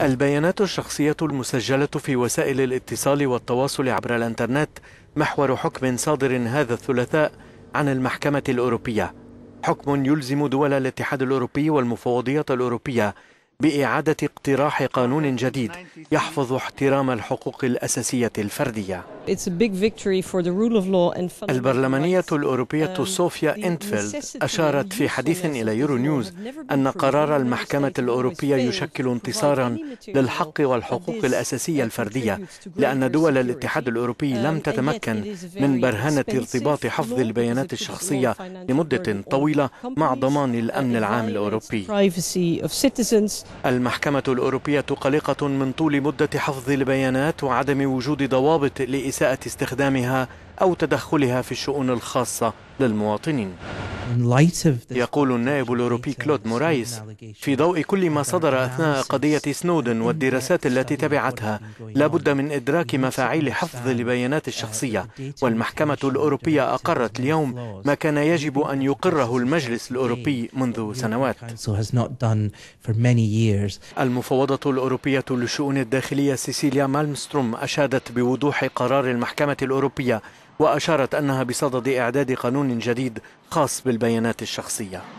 البيانات الشخصية المسجلة في وسائل الاتصال والتواصل عبر الانترنت محور حكم صادر هذا الثلاثاء عن المحكمة الأوروبية. حكم يلزم دول الاتحاد الأوروبي والمفوضية الأوروبية بإعادة اقتراح قانون جديد يحفظ احترام الحقوق الأساسية الفردية البرلمانية الأوروبية صوفيا um, إنتفيلد أشارت في حديث إلى يورو نيوز أن قرار المحكمة الأوروبية يشكل انتصارا للحق والحقوق الأساسية الفردية لأن دول الاتحاد الأوروبي um, لم تتمكن من برهنة ارتباط حفظ البيانات الشخصية لمدة طويلة مع ضمان الأمن العام الأوروبي المحكمة الأوروبية قلقة من طول مدة حفظ البيانات وعدم وجود ضوابط لإساءة استخدامها أو تدخلها في الشؤون الخاصة للمواطنين يقول النائب الأوروبي uh, كلود مورايس في ضوء كل ما صدر أثناء قضية سنودن والدراسات التي تبعتها لابد من إدراك مفاعيل حفظ البيانات uh, الشخصية والمحكمة الأوروبية أقرت اليوم ما كان يجب أن يقره المجلس الأوروبي منذ سنوات المفوضة الأوروبية للشؤون الداخلية سيسيليا مالمستروم أشادت بوضوح قرار المحكمة الأوروبية وأشارت أنها بصدد إعداد قانون جديد خاص بالبيانات الشخصية